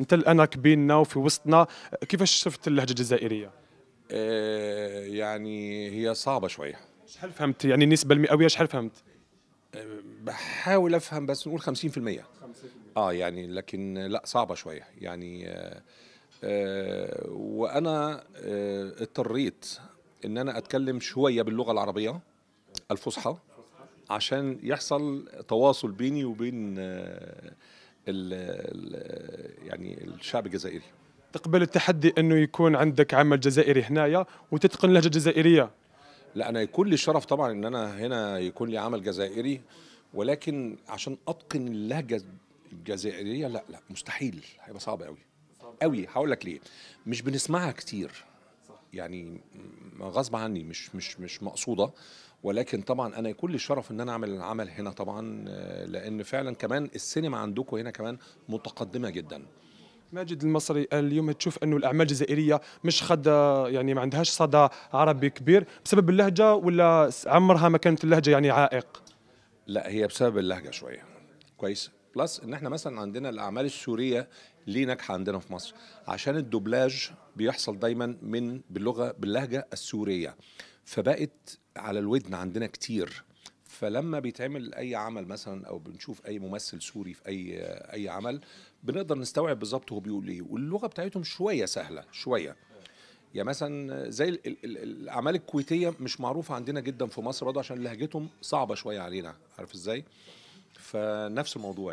انت الاناك بيننا وفي وسطنا كيفاش شفت اللهجه الجزائريه آه، يعني هي صعبه شويه شحال فهمت يعني النسبه المئويه شحال فهمت آه، بحاول افهم بس نقول 50%, 50%. اه يعني لكن لا صعبه شويه يعني آه، وانا اضطريت ان انا اتكلم شويه باللغه العربيه الفصحى عشان يحصل تواصل بيني وبين يعني الشعب الجزائري تقبل التحدي انه يكون عندك عمل جزائري هنايا وتتقن لهجه جزائريه لا انا يكون لي الشرف طبعا ان انا هنا يكون لي عمل جزائري ولكن عشان اتقن اللهجه الجزائريه لا لا مستحيل هيبقى صعب قوي قوي هقول لك ليه مش بنسمعها كتير يعني غصب عني مش مش مش مقصوده ولكن طبعا انا كل الشرف ان انا اعمل العمل هنا طبعا آه، لان فعلا كمان السينما عندكم هنا كمان متقدمه جدا ماجد المصري اليوم تشوف انه الاعمال الجزائريه مش خد يعني ما عندهاش صدى عربي كبير بسبب اللهجه ولا عمرها ما كانت اللهجه يعني عائق لا هي بسبب اللهجه شويه كويس بلس ان احنا مثلا عندنا الاعمال السوريه ليه ناجحه عندنا في مصر عشان الدوبلاج بيحصل دايما من باللغه باللهجه السوريه فبقت على الودن عندنا كتير فلما بيتعمل اي عمل مثلا او بنشوف اي ممثل سوري في اي اي عمل بنقدر نستوعب بالظبط هو بيقول ايه واللغه بتاعتهم شويه سهله شويه يعني مثلا زي الاعمال الكويتيه مش معروفه عندنا جدا في مصر برضه عشان لهجتهم صعبه شويه علينا عارف ازاي فنفس الموضوع